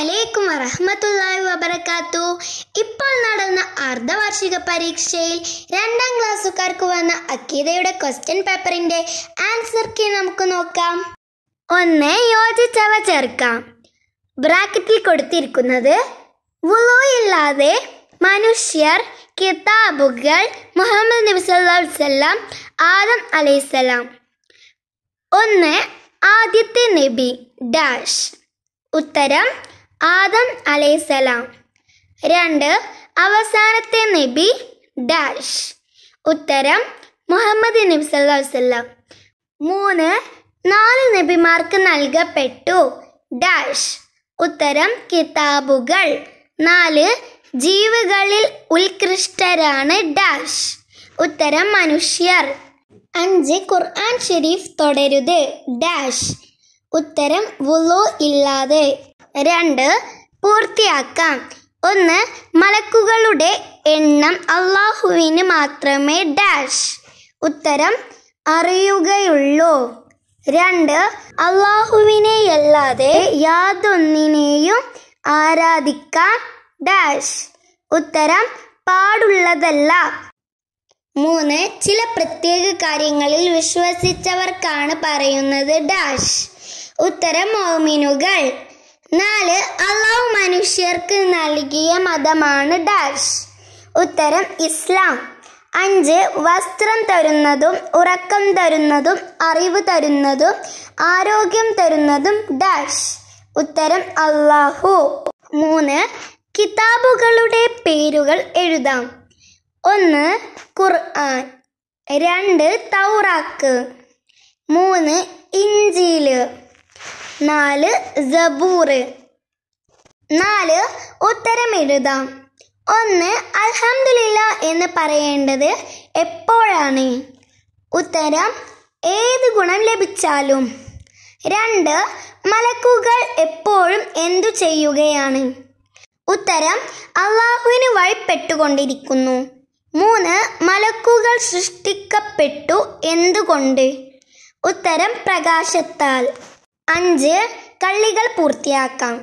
അലൈക്കും വറഹമത്തല്ലാഹി വബർക്കാത്തു ഇപ്പോൾ നടന്ന അർദ്ധവാർഷിക പരീക്ഷയിൽ രണ്ടാം ക്ലാസ്സുകാർക്ക് വന്ന അക്കീതയുടെ ക്വസ്റ്റ്യൻ പേപ്പറിന്റെ ആൻസർ കീ നമുക്ക് നോക്കാം ഒന്ന് യോജിച്ചവ ചേർക്കാം ബ്രാക്കറ്റിൽ കൊടുത്തിരിക്കുന്നത് വുളുയില്ലാതെ മനുഷ്യർ കിതാബുകൾ മുഹമ്മദ് നബി സല്ലാസ്ലാം ആദം അലൈസലാം ഒന്ന് ആദ്യത്തെ നബി ഡാഷ് ഉത്തരം ആദം അലൈസലാം രണ്ട് അവസാനത്തെ നബി ഡാഷ് ഉത്തരം മുഹമ്മദ് നബി മൂന്ന് നാല് നബിമാർക്ക് നൽകപ്പെട്ടു ഡാഷ് ഉത്തരം കിതാബുകൾ നാല് ജീവികളിൽ ഉത്കൃഷ്ടരാണ് ഡാഷ് ഉത്തരം മനുഷ്യർ അഞ്ച് ഖുർആൻ ഷെരീഫ് തുടരുത് ഡാഷ് ഉത്തരം വുളു ഇല്ലാതെ രണ്ട് പൂർത്തിയാക്കാം ഒന്ന് മലക്കുകളുടെ എണ്ണം അള്ളാഹുവിന് മാത്രമേ ഡാഷ് ഉത്തരം അറിയുകയുള്ളൂ രണ്ട് അള്ളാഹുവിനെയല്ലാതെ യാതൊന്നിനെയും ആരാധിക്കാൻ ഡാഷ് ഉത്തരം പാടുള്ളതല്ല മൂന്ന് ചില പ്രത്യേക കാര്യങ്ങളിൽ വിശ്വസിച്ചവർക്കാണ് പറയുന്നത് ഡാഷ് ഉത്തരം മോമിനുകൾ നാല് അള്ളാഹു മനുഷ്യർക്ക് നൽകിയ മതമാണ് ഡാഷ് ഉത്തരം ഇസ്ലാം അഞ്ച് വസ്ത്രം തരുന്നതും ഉറക്കം തരുന്നതും അറിവ് തരുന്നതും ആരോഗ്യം തരുന്നതും ഡാഷ് ഉത്തരം അള്ളാഹു മൂന്ന് കിതാബുകളുടെ പേരുകൾ എഴുതാം ഒന്ന് ഖുർആൻ രണ്ട് തൗറാക്ക് മൂന്ന് ഇഞ്ചില് നാല് ജബൂറ് നാല് ഉത്തരം എഴുതാം ഒന്ന് അൽഹംദുലില്ല എന്ന് പറയേണ്ടത് എപ്പോഴാണ് ഉത്തരം ഏത് ഗുണം ലഭിച്ചാലും രണ്ട് മലക്കുകൾ എപ്പോഴും എന്തു ചെയ്യുകയാണ് ഉത്തരം അള്ളാഹുവിന് വഴിപ്പെട്ടുകൊണ്ടിരിക്കുന്നു മൂന്ന് മലക്കുകൾ സൃഷ്ടിക്കപ്പെട്ടു എന്തുകൊണ്ട് ഉത്തരം പ്രകാശത്താൽ അഞ്ച് കള്ളികൾ പൂർത്തിയാക്കാം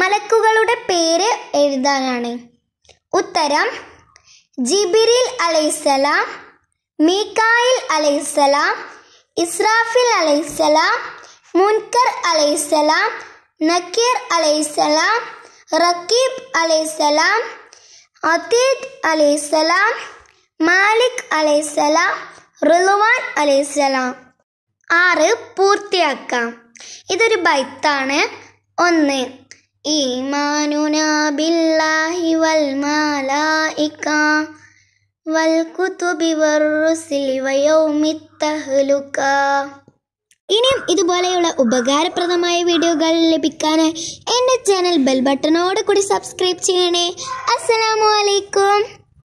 മലക്കുകളുടെ പേര് എഴുതാനാണ് ഉത്തരം ജിബിരിൽ അലൈസലാം മീക്കായിൽ അലൈസലാം ഇസ്രാഫിൽ അലൈസലാം മുൻകർ അലൈസലാം നക്കീർ അലൈസലാം റക്കീബ് അലൈസലാം അതീദ് അലൈസലാം മാലിക് അലൈസലാം റിലുവാൻ അലൈസലാം ആറ് പൂർത്തിയാക്കാം ഇതൊരു ബൈത്താണ് ഒന്ന് ഈമാനുനാ ബില്ലാഹി വൽ വൽ കുതുബി ഇനിയും ഇതുപോലെയുള്ള ഉപകാരപ്രദമായ വീഡിയോകൾ ലഭിക്കാൻ എൻ്റെ ചാനൽ ബെൽ ബട്ടണോട് കൂടി സബ്സ്ക്രൈബ് ചെയ്യണേ അസ്സലാമു അലൈക്കും